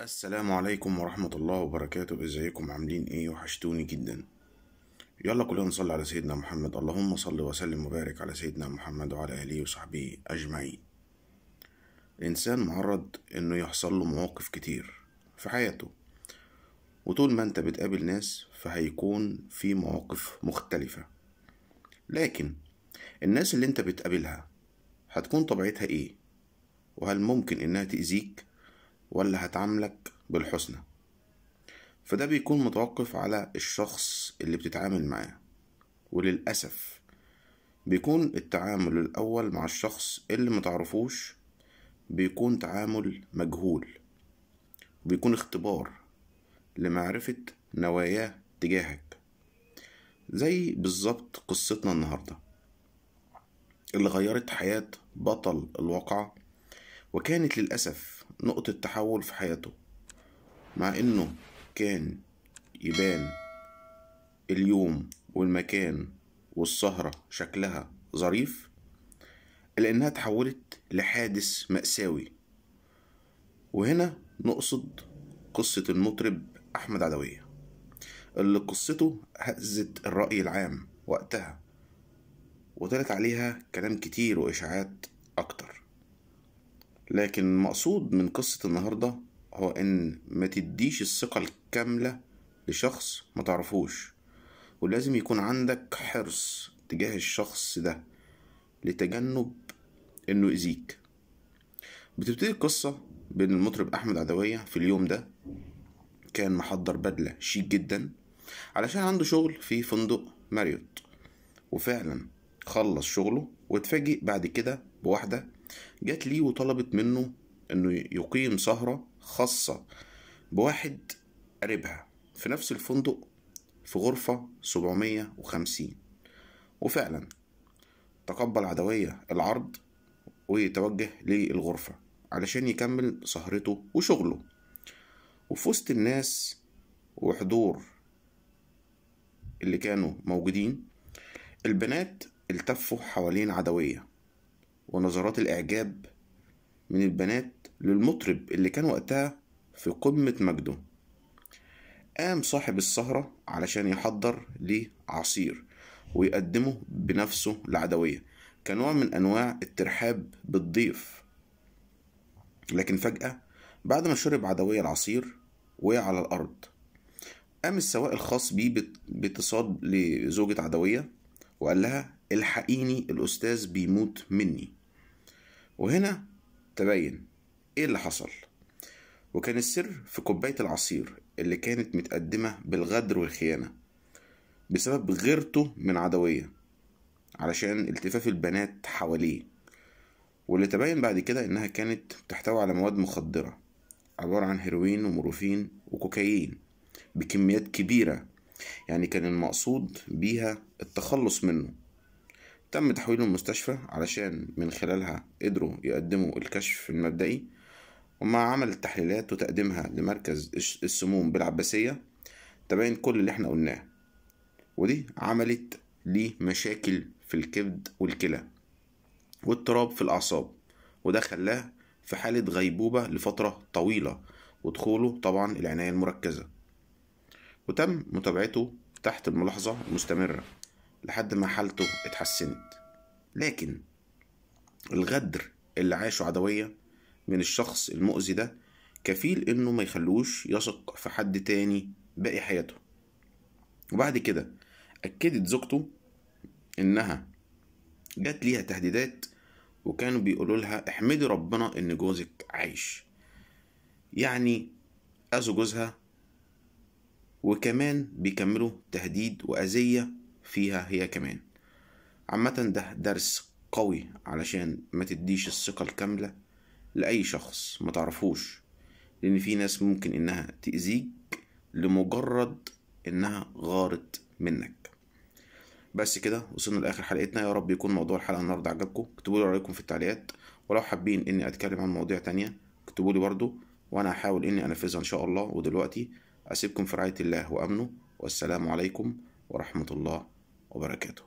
السلام عليكم ورحمة الله وبركاته ازيكم عاملين ايه وحشتوني جدا يلا كلنا نصلي على سيدنا محمد اللهم صل وسلم وبارك على سيدنا محمد وعلى اله وصحبه اجمعين الانسان معرض انه يحصل له مواقف كتير في حياته وطول ما انت بتقابل ناس فهيكون في مواقف مختلفة لكن الناس اللي انت بتقابلها هتكون طبيعتها ايه وهل ممكن انها تأذيك ولا هتعاملك بالحسنى فده بيكون متوقف على الشخص اللي بتتعامل معاه وللأسف بيكون التعامل الأول مع الشخص اللي متعرفوش بيكون تعامل مجهول بيكون اختبار لمعرفة نواياه تجاهك زي بالظبط قصتنا النهارده اللي غيرت حياة بطل الواقعة وكانت للأسف نقطة تحول في حياته مع إنه كان يبان اليوم والمكان والسهرة شكلها ظريف إلا إنها تحولت لحادث مأساوي وهنا نقصد قصة المطرب أحمد عدوية اللي قصته هزت الرأي العام وقتها وطلعت عليها كلام كتير وإشاعات أكتر لكن المقصود من قصة النهاردة هو إن ما تديش الثقة الكاملة لشخص ما تعرفوش ولازم يكون عندك حرص تجاه الشخص ده لتجنب إنه يأذيك بتبتدي القصة بين المطرب أحمد عدوية في اليوم ده كان محضر بدلة شيك جدا علشان عنده شغل في فندق ماريوت وفعلا خلص شغله واتفاجئ بعد كده بواحدة جت ليه وطلبت منه انه يقيم سهرة خاصة بواحد قريبها في نفس الفندق في غرفة 750 وفعلا تقبل عدوية العرض ويتوجه للغرفة علشان يكمل سهرته وشغله وفي وسط الناس وحضور اللي كانوا موجودين البنات التفوا حوالين عدوية ونظرات الإعجاب من البنات للمطرب اللي كان وقتها في قمة مجده قام صاحب السهرة علشان يحضر ليه عصير ويقدمه بنفسه العدوية كنوع من أنواع الترحاب بالضيف لكن فجأة بعد ما شرب عدوية العصير وقع على الأرض قام السواق الخاص بيه باتصال لزوجة عدوية وقال لها الحقيني الأستاذ بيموت مني وهنا تبين ايه اللي حصل وكان السر في كوباية العصير اللي كانت متقدمة بالغدر والخيانة بسبب غيرته من عدوية علشان التفاف البنات حواليه واللي تبين بعد كده إنها كانت بتحتوي على مواد مخدرة عبارة عن هيروين ومورفين وكوكايين بكميات كبيرة يعني كان المقصود بيها التخلص منه تم تحويله المستشفى علشان من خلالها قدروا يقدموا الكشف المبدئي ومع عمل التحليلات وتقديمها لمركز السموم بالعباسية تبين كل اللي احنا قلناه ودي عملت ليه مشاكل في الكبد والكلى واضطراب في الأعصاب وده خلاه في حالة غيبوبة لفترة طويلة ودخوله طبعا العناية المركزة وتم متابعته تحت الملاحظة المستمرة لحد ما حالته اتحسنت لكن الغدر اللي عاشه عدوية من الشخص المؤذي ده كفيل انه ما يخلوش يثق في حد تاني باقي حياته وبعد كده اكدت زوجته انها جات ليها تهديدات وكانوا بيقولوا لها احمدي ربنا ان جوزك عايش يعني اذوا جوزها وكمان بيكملوا تهديد واذيه فيها هي كمان عامة ده درس قوي علشان ما تديش الثقة الكاملة لأي شخص ما تعرفوش لأن في ناس ممكن إنها تأذيك لمجرد إنها غارت منك بس كده وصلنا لآخر حلقتنا يا رب يكون موضوع الحلقة النهاردة عجبكم اكتبوا لي رأيكم في التعليقات ولو حابين إني أتكلم عن مواضيع تانية اكتبوا لي برضه وأنا هحاول إني أنفذها إن شاء الله ودلوقتي أسيبكم في رعاية الله وأمنه والسلام عليكم ورحمة الله وبركاته